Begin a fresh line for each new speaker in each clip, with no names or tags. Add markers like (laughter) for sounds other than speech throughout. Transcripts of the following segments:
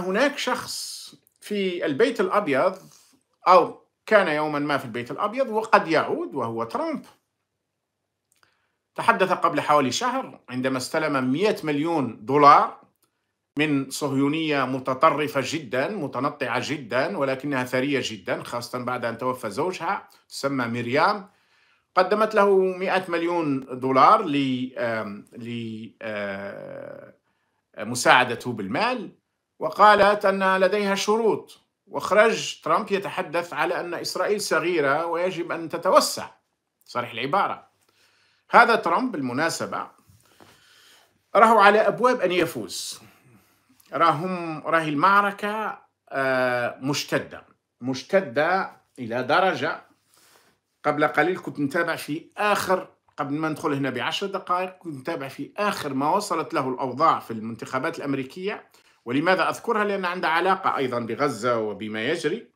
هناك شخص في البيت الأبيض أو كان يوما ما في البيت الأبيض وقد يعود وهو ترامب تحدث قبل حوالي شهر عندما استلم 100 مليون دولار من صهيونية متطرفة جدا متنطعة جدا ولكنها ثرية جدا خاصة بعد أن توفى زوجها تسمى مريم قدمت له 100 مليون دولار لمساعدته بالمال وقالت أن لديها شروط وخرج ترامب يتحدث على أن إسرائيل صغيرة ويجب أن تتوسع صريح العبارة هذا ترامب بالمناسبة راهو على أبواب أن يفوز راهم راهي المعركة آه، مشتدة مشتدة إلى درجة قبل قليل كنت نتابع في آخر قبل ما ندخل هنا بعشر دقائق كنت نتابع في آخر ما وصلت له الأوضاع في المنتخبات الأمريكية ولماذا أذكرها لأن عندها علاقة أيضا بغزة وبما يجري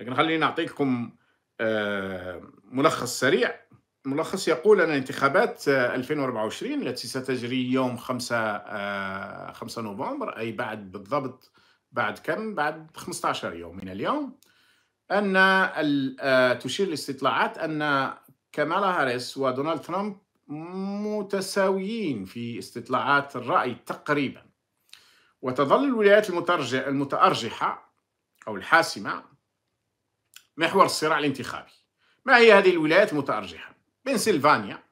لكن خليني نعطيكم آه، ملخص سريع ملخص يقول أن انتخابات 2024 آه، التي ستجري يوم 5 5 آه، نوفمبر أي بعد بالضبط بعد كم بعد 15 يوم من اليوم أن تشير الاستطلاعات أن كامالا هاريس ودونالد ترامب متساويين في استطلاعات الرأي تقريبا وتظل الولايات المتأرجحة أو الحاسمة محور الصراع الانتخابي ما هي هذه الولايات المتأرجحة؟ بنسلفانيا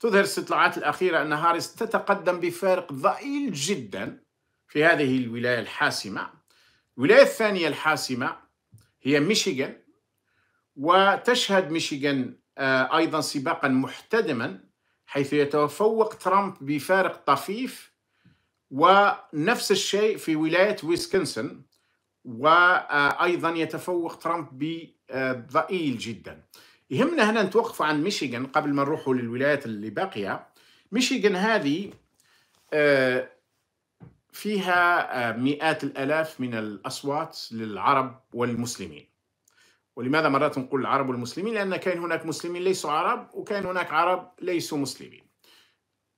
تظهر الاستطلاعات الأخيرة أن هاريس تتقدم بفارق ضئيل جدا في هذه الولاية الحاسمة الولاية الثانية الحاسمة هي ميشيغان وتشهد ميشيغان آه، أيضا سباقا محتدما حيث يتفوق ترامب بفارق طفيف ونفس الشيء في ولاية ويسكنسن وأيضا يتفوق ترامب بضئيل جدا يهمنا هنا نتوقف عن ميشيغان قبل ما نروحوا للولايات اللي باقية ميشيغان هذه آه، فيها آه، مئات الآلاف من الأصوات للعرب والمسلمين ولماذا مرات نقول العرب والمسلمين لأن كان هناك مسلمين ليسوا عرب وكان هناك عرب ليسوا مسلمين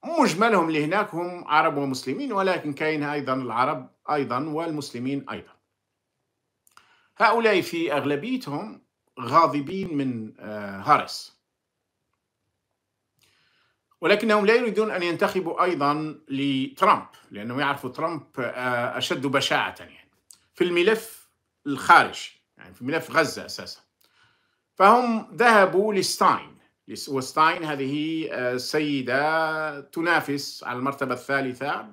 مجملهم اللي هناك هم عرب ومسلمين ولكن كاين أيضا العرب أيضا والمسلمين أيضا هؤلاء في أغلبيتهم غاضبين من آه، هارس ولكنهم لا يريدون أن ينتخبوا أيضا لترامب لأنهم يعرفوا ترامب آه، أشد بشاعة يعني في الملف الخارجي يعني في ملف غزة أساسا فهم ذهبوا لستاين وستاين هذه آه، سيدة تنافس على المرتبة الثالثة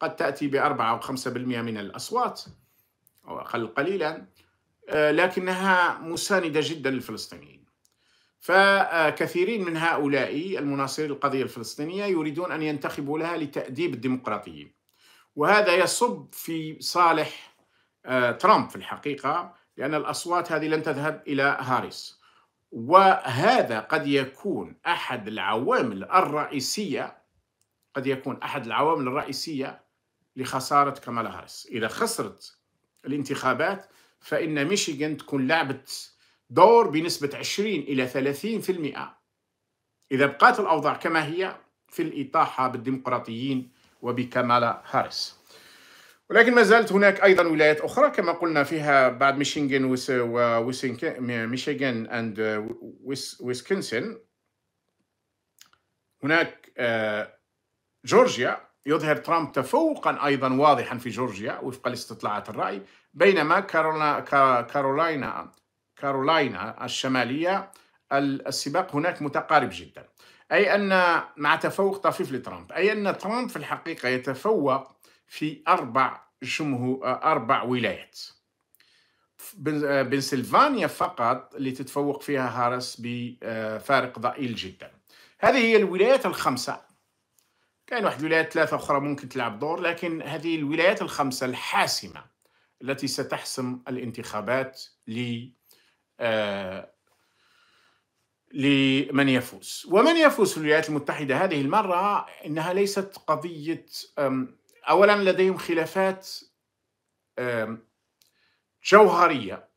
قد تأتي بأربعة أو خمسة بالمئة من الأصوات أو أقل قليلا آه، لكنها مساندة جدا للفلسطينيين فكثيرين من هؤلاء المناصرين للقضية الفلسطينية يريدون أن ينتخبوا لها لتأديب الديمقراطيين وهذا يصب في صالح آه، ترامب في الحقيقة لأن الأصوات هذه لن تذهب إلى هاريس وهذا قد يكون احد العوامل الرئيسيه قد يكون احد العوامل الرئيسيه لخساره كمالا هاريس اذا خسرت الانتخابات فان ميشيغان تكون لعبت دور بنسبه 20 الى 30% اذا بقات الاوضاع كما هي في الاطاحه بالديمقراطيين وبكمالا هاريس ولكن ما زالت هناك ايضا ولايات اخرى كما قلنا فيها بعد ميشيغان وميشيغان اند uh, ويسكنسن هناك uh, جورجيا يظهر ترامب تفوقا ايضا واضحا في جورجيا وفق لاستطلاعات الراي بينما كارولاينا كارولاينا الشماليه السباق هناك متقارب جدا اي ان مع تفوق طفيف لترامب اي ان ترامب في الحقيقه يتفوق في أربع جمهور آه، أربع ولايات آه، بنسلفانيا فقط اللي تتفوق فيها هارس بفارق آه، ضئيل جدا هذه هي الولايات الخمسة كان واحد الولايات ثلاثة أخرى ممكن تلعب دور لكن هذه الولايات الخمسة الحاسمة التي ستحسم الانتخابات ل لمن يفوز ومن يفوز في الولايات المتحدة هذه المرة إنها ليست قضية اولا لديهم خلافات جوهريه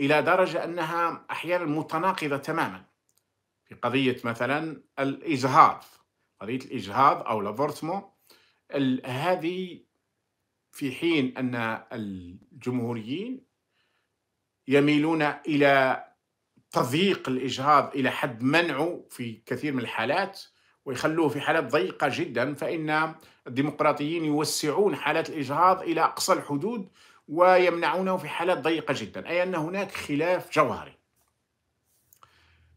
الى درجه انها احيانا متناقضه تماما في قضيه مثلا الاجهاض قضيه الاجهاض او لابورتمو هذه في حين ان الجمهوريين يميلون الى تضييق الاجهاض الى حد منعه في كثير من الحالات ويخلوه في حالات ضيقة جدا فإن الديمقراطيين يوسعون حالات الإجهاض إلى أقصى الحدود ويمنعونه في حالات ضيقة جدا أي أن هناك خلاف جوهري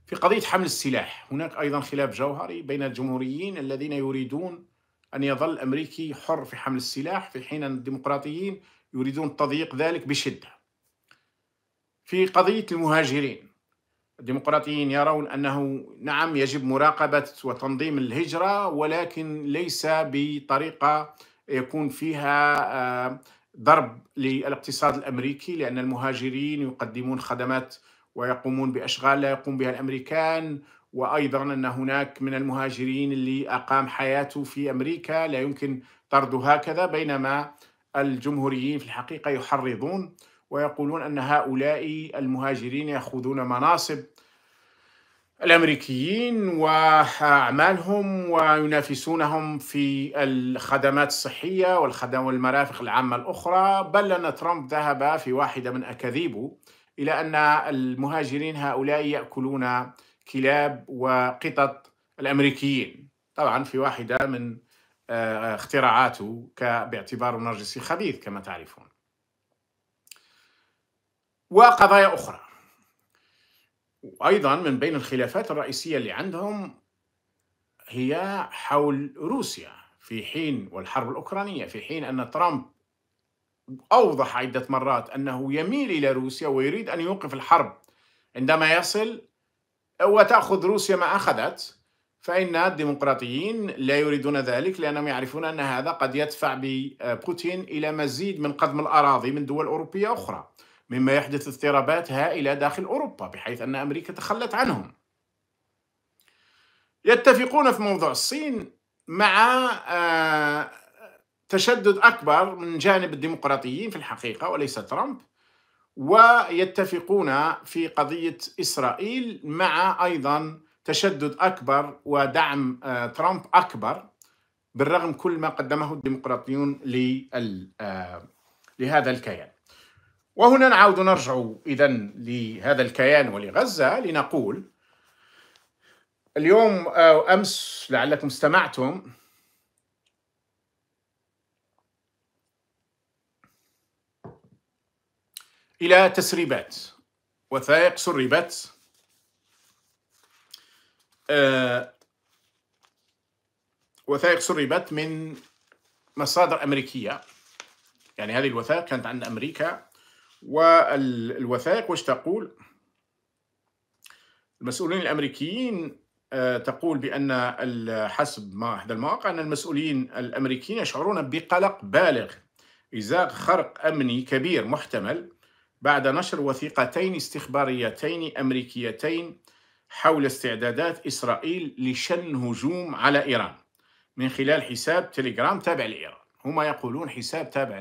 في قضية حمل السلاح هناك أيضا خلاف جوهري بين الجمهوريين الذين يريدون أن يظل الأمريكي حر في حمل السلاح في حين أن الديمقراطيين يريدون تضييق ذلك بشدة في قضية المهاجرين الديمقراطيين يرون أنه نعم يجب مراقبة وتنظيم الهجرة ولكن ليس بطريقة يكون فيها آه، ضرب للاقتصاد الأمريكي لأن المهاجرين يقدمون خدمات ويقومون بأشغال لا يقوم بها الأمريكان وأيضا أن هناك من المهاجرين اللي أقام حياته في أمريكا لا يمكن طرده هكذا بينما الجمهوريين في الحقيقة يحرضون ويقولون أن هؤلاء المهاجرين يأخذون مناصب الامريكيين واعمالهم وينافسونهم في الخدمات الصحيه والخدمات والمرافق العامه الاخرى بل ان ترامب ذهب في واحده من اكاذيبه الى ان المهاجرين هؤلاء ياكلون كلاب وقطط الامريكيين طبعا في واحده من آه، اختراعاته باعتباره نرجسي خبيث كما تعرفون وقضايا أخرى وأيضا من بين الخلافات الرئيسية اللي عندهم هي حول روسيا في حين والحرب الأوكرانية في حين أن ترامب أوضح عدة مرات أنه يميل إلى روسيا ويريد أن يوقف الحرب عندما يصل وتأخذ روسيا ما أخذت فإن الديمقراطيين لا يريدون ذلك لأنهم يعرفون أن هذا قد يدفع ببوتين إلى مزيد من قدم الأراضي من دول أوروبية أخرى مما يحدث اضطرابات هائلة داخل أوروبا بحيث أن أمريكا تخلت عنهم يتفقون في موضوع الصين مع آه، تشدد أكبر من جانب الديمقراطيين في الحقيقة وليس ترامب ويتفقون في قضية إسرائيل مع أيضا تشدد أكبر ودعم آه، ترامب أكبر بالرغم كل ما قدمه الديمقراطيون آه، لهذا الكيان وهنا نعود نرجع إذا لهذا الكيان ولغزة لنقول اليوم أو أمس لعلكم استمعتم إلى تسريبات وثائق سربت آه وثائق سربت من مصادر أمريكية يعني هذه الوثائق كانت عند أمريكا والوثائق واش تقول؟ المسؤولين الامريكيين آه، تقول بان حسب ما احدى المواقع ان المسؤولين الامريكيين يشعرون بقلق بالغ ازاء خرق امني كبير محتمل بعد نشر وثيقتين استخباريتين امريكيتين حول استعدادات اسرائيل لشن هجوم على ايران من خلال حساب تليجرام تابع لايران هما يقولون حساب تابع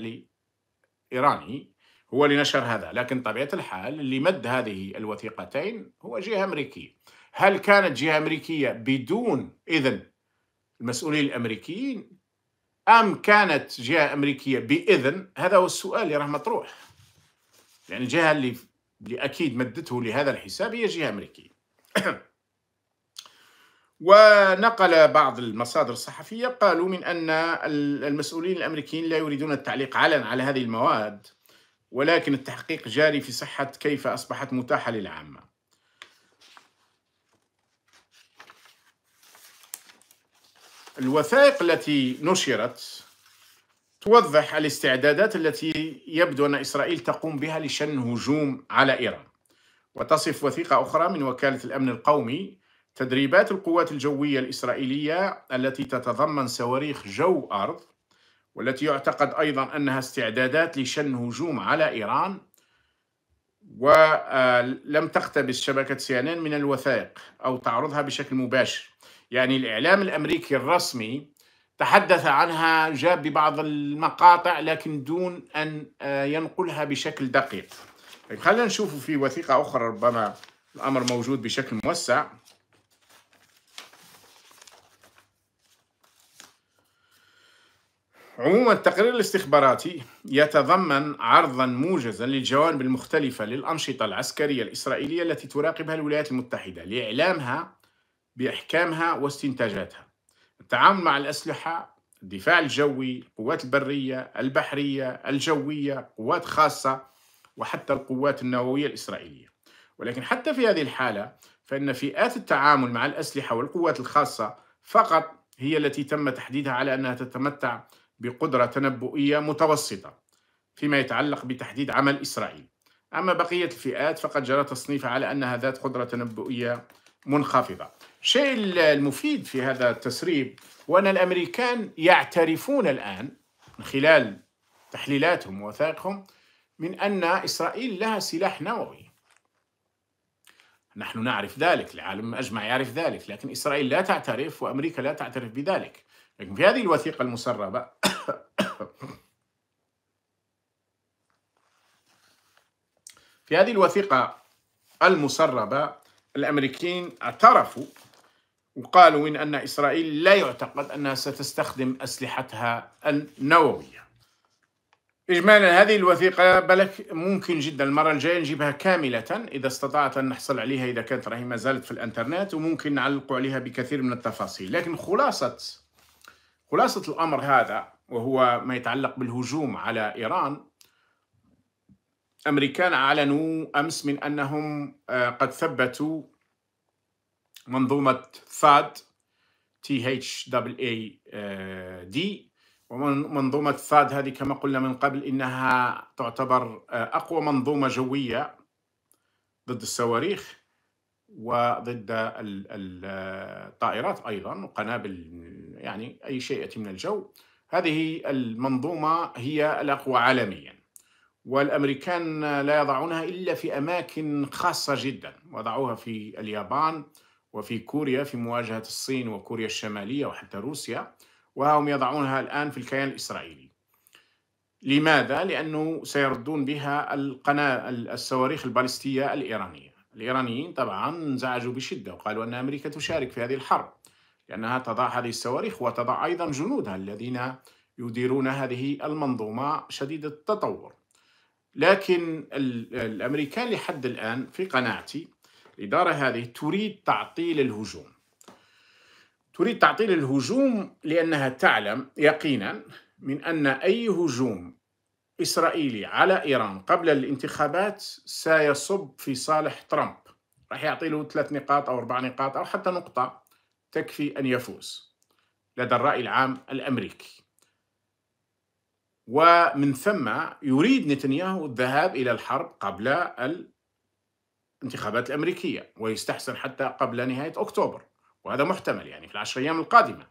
لايراني هو اللي نشر هذا لكن طبيعة الحال اللي مد هذه الوثيقتين هو جهة أمريكية هل كانت جهة أمريكية بدون إذن المسؤولين الأمريكيين أم كانت جهة أمريكية بإذن هذا هو السؤال اللي راه مطروح يعني الجهة اللي, اللي أكيد مدته لهذا الحساب هي جهة أمريكية (clears throat) ونقل بعض المصادر الصحفية قالوا من أن المسؤولين الأمريكيين لا يريدون التعليق علنا على هذه المواد ولكن التحقيق جاري في صحة كيف أصبحت متاحة للعامة الوثائق التي نشرت توضح الاستعدادات التي يبدو أن إسرائيل تقوم بها لشن هجوم على إيران وتصف وثيقة أخرى من وكالة الأمن القومي تدريبات القوات الجوية الإسرائيلية التي تتضمن صواريخ جو أرض والتي يعتقد أيضا أنها استعدادات لشن هجوم على إيران ولم تقتبس شبكة سيانين من الوثائق أو تعرضها بشكل مباشر يعني الإعلام الأمريكي الرسمي تحدث عنها جاب ببعض المقاطع لكن دون أن آه، ينقلها بشكل دقيق طيب، خلينا نشوف في وثيقة أخرى ربما الأمر موجود بشكل موسع عموما التقرير الاستخباراتي يتضمن عرضا موجزا للجوانب المختلفة للأنشطة العسكرية الإسرائيلية التي تراقبها الولايات المتحدة لإعلامها بإحكامها واستنتاجاتها التعامل مع الأسلحة الدفاع الجوي القوات البرية البحرية الجوية قوات خاصة وحتى القوات النووية الإسرائيلية ولكن حتى في هذه الحالة فإن فئات التعامل مع الأسلحة والقوات الخاصة فقط هي التي تم تحديدها على أنها تتمتع بقدرة تنبؤية متوسطة فيما يتعلق بتحديد عمل إسرائيل أما بقية الفئات فقد جرى تصنيفها على أنها ذات قدرة تنبؤية منخفضة الشيء المفيد في هذا التسريب هو أن الأمريكان يعترفون الآن من خلال تحليلاتهم ووثائقهم من أن إسرائيل لها سلاح نووي نحن نعرف ذلك العالم أجمع يعرف ذلك لكن إسرائيل لا تعترف وأمريكا لا تعترف بذلك لكن في هذه الوثيقة المسربة (coughs) في هذه الوثيقة المسربة الأمريكيين اعترفوا وقالوا إن, أن إسرائيل لا يعتقد أنها ستستخدم أسلحتها النووية إجمالا هذه الوثيقة بلك ممكن جدا المرة الجاية نجيبها كاملة إذا استطعت أن نحصل عليها إذا كانت راهي ما زالت في الإنترنت وممكن نعلق عليها بكثير من التفاصيل لكن خلاصة خلاصة الأمر هذا وهو ما يتعلق بالهجوم على إيران الأمريكان أعلنوا أمس من أنهم آه، قد ثبتوا منظومة ثاد تي اتش دبل اي دي ومنظومة ثاد هذه كما قلنا من قبل إنها تعتبر آه، أقوى منظومة جوية ضد الصواريخ وضد الطائرات ايضا وقنابل يعني اي شيء ياتي من الجو هذه المنظومه هي الاقوى عالميا والامريكان لا يضعونها الا في اماكن خاصه جدا وضعوها في اليابان وفي كوريا في مواجهه الصين وكوريا الشماليه وحتى روسيا وهم يضعونها الان في الكيان الاسرائيلي لماذا؟ لأنه سيردون بها القناة الصواريخ البالستية الإيرانية الإيرانيين طبعا انزعجوا بشدة وقالوا أن أمريكا تشارك في هذه الحرب لأنها تضع هذه الصواريخ وتضع أيضا جنودها الذين يديرون هذه المنظومة شديدة التطور لكن الأمريكان لحد الآن في قناعتي الإدارة هذه تريد تعطيل الهجوم تريد تعطيل الهجوم لأنها تعلم يقينا من أن أي هجوم إسرائيلي على إيران قبل الانتخابات سيصب في صالح ترامب راح يعطي له ثلاث نقاط أو أربع نقاط أو حتى نقطة تكفي أن يفوز لدى الرأي العام الأمريكي ومن ثم يريد نتنياهو الذهاب إلى الحرب قبل الانتخابات الأمريكية ويستحسن حتى قبل نهاية أكتوبر وهذا محتمل يعني في العشر أيام القادمة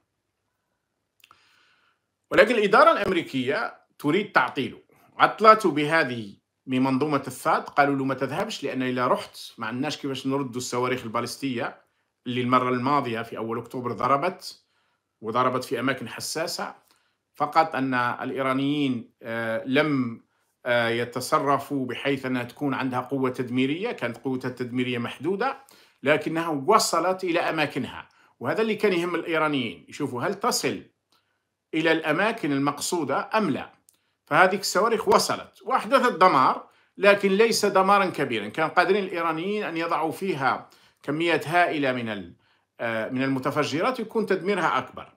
ولكن الإدارة الأمريكية تريد تعطيله عطلاته بهذه من منظومه الثاد قالوا له ما تذهبش لان الا رحت ما عندناش كيفاش نرد الصواريخ البالستيه اللي المره الماضيه في اول اكتوبر ضربت وضربت في اماكن حساسه فقط ان الايرانيين آه، لم آه، يتصرفوا بحيث انها تكون عندها قوه تدميريه كانت قوتها التدميريه محدوده لكنها وصلت الى اماكنها وهذا اللي كان يهم الايرانيين يشوفوا هل تصل الى الاماكن المقصوده ام لا فهذه الصواريخ وصلت واحدثت دمار لكن ليس دمارا كبيرا كان قادرين الايرانيين ان يضعوا فيها كميات هائله من آه، من المتفجرات يكون تدميرها اكبر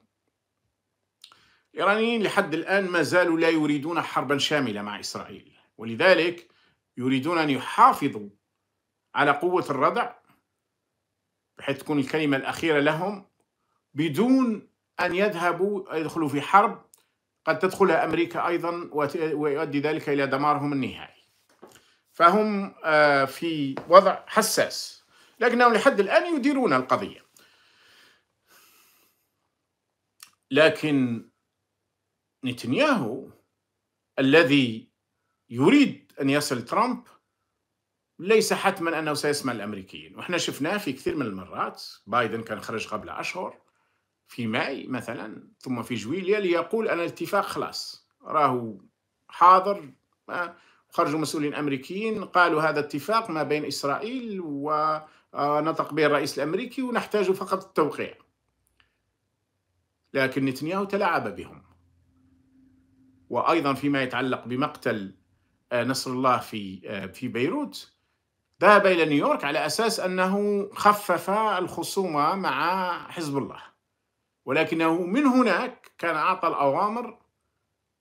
الايرانيين لحد الان ما زالوا لا يريدون حربا شامله مع اسرائيل ولذلك يريدون ان يحافظوا على قوه الردع بحيث تكون الكلمه الاخيره لهم بدون ان يذهبوا يدخلوا في حرب قد تدخلها أمريكا أيضا ويؤدي ذلك إلى دمارهم النهائي فهم آه، في وضع حساس لكنهم لحد الآن يديرون القضية لكن نتنياهو الذي يريد أن يصل ترامب ليس حتما أنه سيسمع الأمريكيين وإحنا شفناه في كثير من المرات بايدن كان خرج قبل أشهر في ماي مثلا ثم في جويليا ليقول أن الاتفاق خلاص راهو حاضر خرجوا مسؤولين أمريكيين قالوا هذا اتفاق ما بين إسرائيل ونطق آه، به الرئيس الأمريكي ونحتاج فقط التوقيع لكن نتنياهو تلاعب بهم وأيضا فيما يتعلق بمقتل آه، نصر الله في آه، في بيروت ذهب إلى نيويورك على أساس أنه خفف الخصومة مع حزب الله ولكنه من هناك كان أعطى الأوامر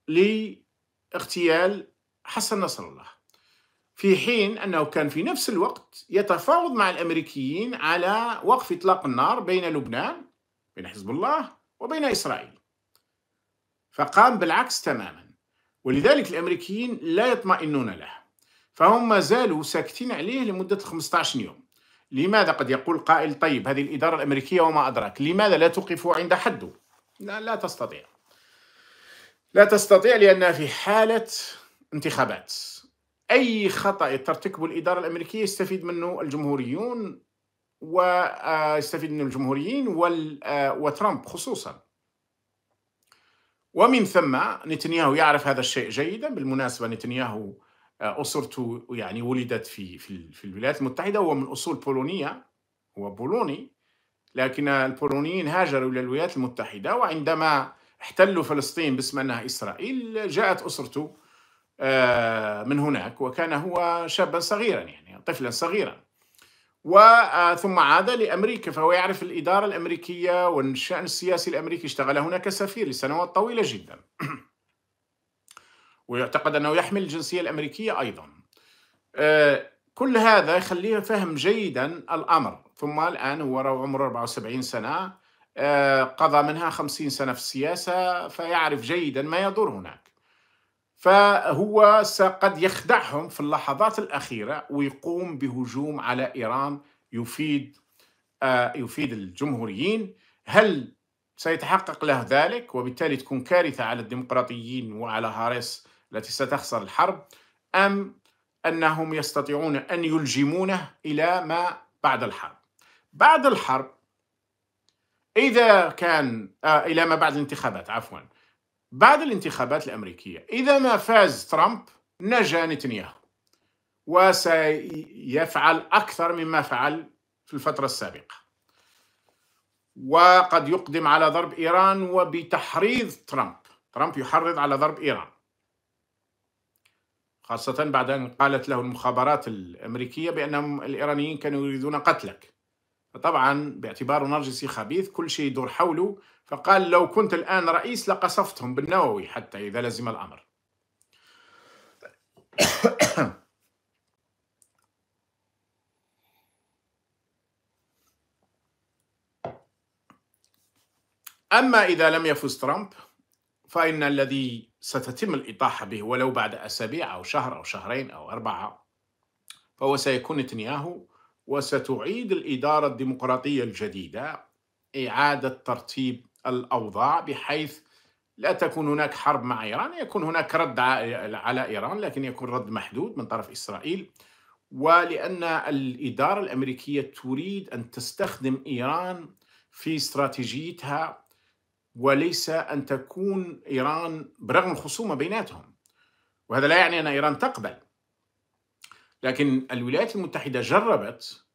لاغتيال حسن نصر الله في حين أنه كان في نفس الوقت يتفاوض مع الأمريكيين على وقف إطلاق النار بين لبنان بين حزب الله وبين إسرائيل فقام بالعكس تماما ولذلك الأمريكيين لا يطمئنون له فهم ما زالوا ساكتين عليه لمدة 15 يوم لماذا قد يقول قائل طيب هذه الإدارة الأمريكية وما أدراك لماذا لا توقف عند حده لا, لا تستطيع لا تستطيع لأنها في حالة انتخابات أي خطأ ترتكبه الإدارة الأمريكية يستفيد منه الجمهوريون ويستفيد آه، منه الجمهوريين آه، وترامب خصوصا ومن ثم نتنياهو يعرف هذا الشيء جيدا بالمناسبة نتنياهو آه، اسرته يعني ولدت في في في الولايات المتحده هو من اصول بولونيه هو بولوني لكن البولونيين هاجروا الى الولايات المتحده وعندما احتلوا فلسطين باسم انها اسرائيل جاءت اسرته آه، من هناك وكان هو شابا صغيرا يعني طفلا صغيرا وثم آه، عاد لامريكا فهو يعرف الاداره الامريكيه والشان السياسي الامريكي اشتغل هناك سفير لسنوات طويله جدا (clears throat) ويعتقد أنه يحمل الجنسية الأمريكية أيضا آه، كل هذا يخليه فهم جيدا الأمر ثم الآن هو عمره 74 سنة آه، قضى منها 50 سنة في السياسة فيعرف جيدا ما يدور هناك فهو قد يخدعهم في اللحظات الأخيرة ويقوم بهجوم على إيران يفيد آه، يفيد الجمهوريين هل سيتحقق له ذلك وبالتالي تكون كارثة على الديمقراطيين وعلى هاريس التي ستخسر الحرب أم أنهم يستطيعون أن يلجمونه إلى ما بعد الحرب بعد الحرب إذا كان آه إلى ما بعد الانتخابات عفوا بعد الانتخابات الأمريكية إذا ما فاز ترامب نجا نتنياهو وسيفعل أكثر مما فعل في الفترة السابقة وقد يقدم على ضرب إيران وبتحريض ترامب ترامب يحرض على ضرب إيران خاصة بعد أن قالت له المخابرات الأمريكية بأنهم الإيرانيين كانوا يريدون قتلك فطبعا باعتباره نرجسي خبيث كل شيء يدور حوله فقال لو كنت الآن رئيس لقصفتهم بالنووي حتى إذا لزم الأمر أما إذا لم يفز ترامب فإن الذي ستتم الإطاحة به ولو بعد أسابيع أو شهر أو شهرين أو أربعة فهو سيكون نتنياهو وستعيد الإدارة الديمقراطية الجديدة إعادة ترتيب الأوضاع بحيث لا تكون هناك حرب مع إيران يكون هناك رد على إيران لكن يكون رد محدود من طرف إسرائيل ولأن الإدارة الأمريكية تريد أن تستخدم إيران في استراتيجيتها وليس أن تكون إيران برغم الخصومة بيناتهم وهذا لا يعني أن إيران تقبل لكن الولايات المتحدة جربت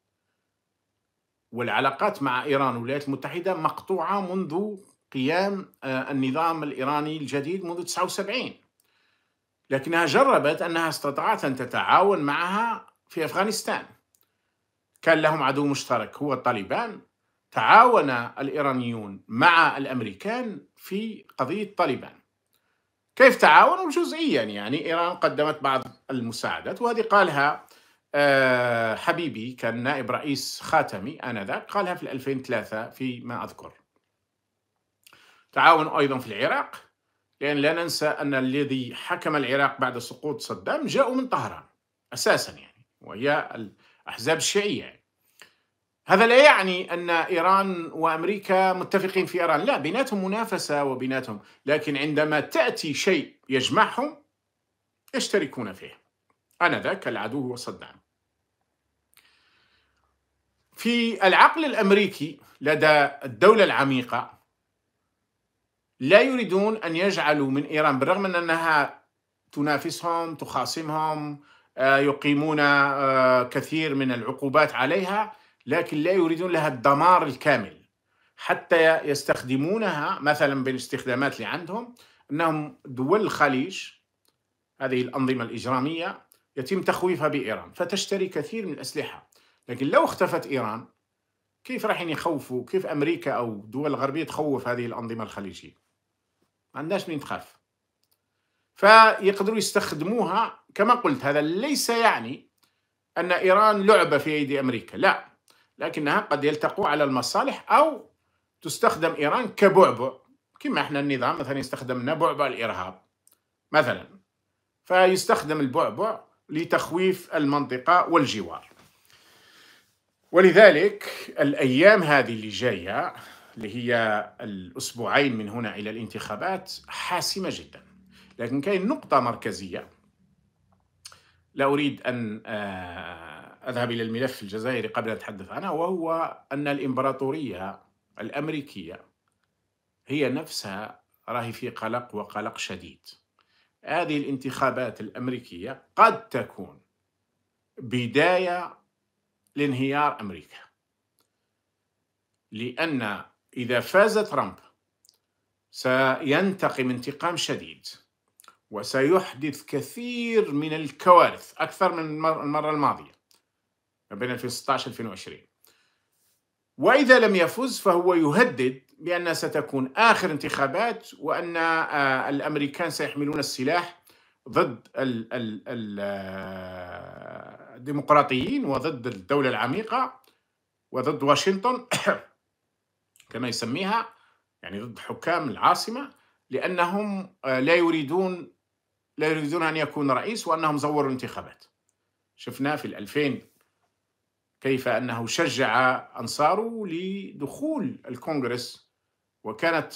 والعلاقات مع إيران والولايات المتحدة مقطوعة منذ قيام آه، النظام الإيراني الجديد منذ 79 لكنها جربت أنها استطاعت أن تتعاون معها في أفغانستان كان لهم عدو مشترك هو الطالبان تعاون الإيرانيون مع الأمريكان في قضية طالبان كيف تعاونوا جزئيا يعني إيران قدمت بعض المساعدات وهذه قالها آه، حبيبي كان نائب رئيس خاتمي آنذاك قالها في 2003 فيما أذكر تعاونوا أيضا في العراق لأن لا ننسى أن الذي حكم العراق بعد سقوط صدام جاءوا من طهران أساسا يعني وهي الأحزاب الشيعية يعني. هذا لا يعني أن إيران وأمريكا متفقين في إيران لا بيناتهم منافسة وبيناتهم لكن عندما تأتي شيء يجمعهم يشتركون فيه آنذاك العدو هو صدام في العقل الأمريكي لدى الدولة العميقة لا يريدون أن يجعلوا من إيران بالرغم من أنها تنافسهم تخاصمهم آه، يقيمون آه، كثير من العقوبات عليها لكن لا يريدون لها الدمار الكامل حتى يستخدمونها مثلا بين الاستخدامات اللي عندهم انهم دول الخليج هذه الانظمه الاجراميه يتم تخويفها بايران فتشتري كثير من الاسلحه لكن لو اختفت ايران كيف رايحين يخوفوا كيف امريكا او دول غربيه تخوف هذه الانظمه الخليجيه ما عندناش من تخاف فيقدروا يستخدموها كما قلت هذا ليس يعني ان ايران لعبه في ايدي امريكا لا لكنها قد يلتقوا على المصالح أو تستخدم إيران كبعبع كما احنا النظام مثلا استخدمنا بعبع الإرهاب مثلا فيستخدم البعبع لتخويف المنطقة والجوار ولذلك الأيام هذه اللي جاية اللي هي الأسبوعين من هنا إلى الانتخابات حاسمة جدا لكن كاين نقطة مركزية لا أريد أن آه أذهب إلى الملف الجزائري قبل أن أتحدث عنه وهو أن الإمبراطورية الأمريكية هي نفسها راهي في قلق وقلق شديد هذه الانتخابات الأمريكية قد تكون بداية لانهيار أمريكا لأن إذا فاز ترامب سينتقم انتقام شديد وسيحدث كثير من الكوارث أكثر من المرة الماضية ما بين 2016 2020 وإذا لم يفز فهو يهدد بأن ستكون آخر انتخابات وأن آه، الأمريكان سيحملون السلاح ضد آه، الديمقراطيين وضد الدولة العميقة وضد واشنطن (coughs) كما يسميها يعني ضد حكام العاصمة لأنهم آه، لا يريدون لا يريدون أن يكون رئيس وأنهم زوروا الانتخابات شفنا في 2000 كيف أنه شجع أنصاره لدخول الكونغرس وكانت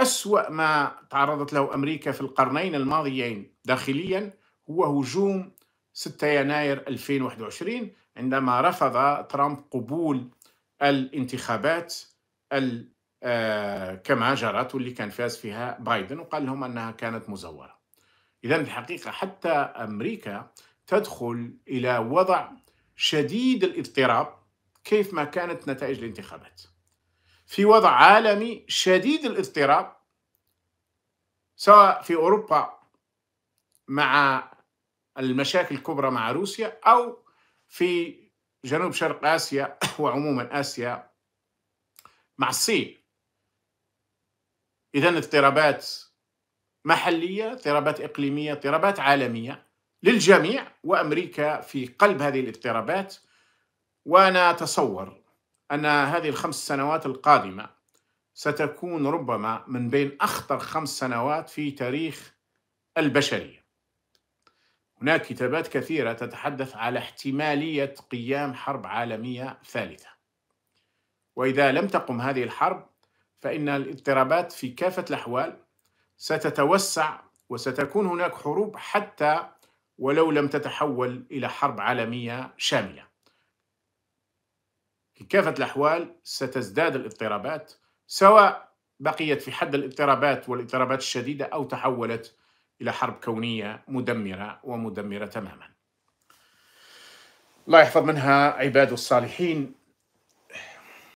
أسوأ ما تعرضت له أمريكا في القرنين الماضيين داخليا هو هجوم 6 يناير 2021 عندما رفض ترامب قبول الانتخابات آه، كما جرت واللي كان فاز فيها بايدن وقال لهم أنها كانت مزورة إذا الحقيقة حتى أمريكا تدخل إلى وضع شديد الاضطراب كيف ما كانت نتائج الانتخابات في وضع عالمي شديد الاضطراب سواء في اوروبا مع المشاكل الكبرى مع روسيا او في جنوب شرق اسيا (coughs) وعموما اسيا مع الصين اذا اضطرابات محليه اضطرابات اقليميه اضطرابات عالميه للجميع وامريكا في قلب هذه الاضطرابات وانا اتصور ان هذه الخمس سنوات القادمه ستكون ربما من بين اخطر خمس سنوات في تاريخ البشريه. هناك كتابات كثيره تتحدث على احتماليه قيام حرب عالميه ثالثه. واذا لم تقم هذه الحرب فان الاضطرابات في كافه الاحوال ستتوسع وستكون هناك حروب حتى ولو لم تتحول إلى حرب عالمية شاملة في كافة الأحوال ستزداد الاضطرابات سواء بقيت في حد الاضطرابات والاضطرابات الشديدة أو تحولت إلى حرب كونية مدمرة ومدمرة تماما الله يحفظ منها عباد الصالحين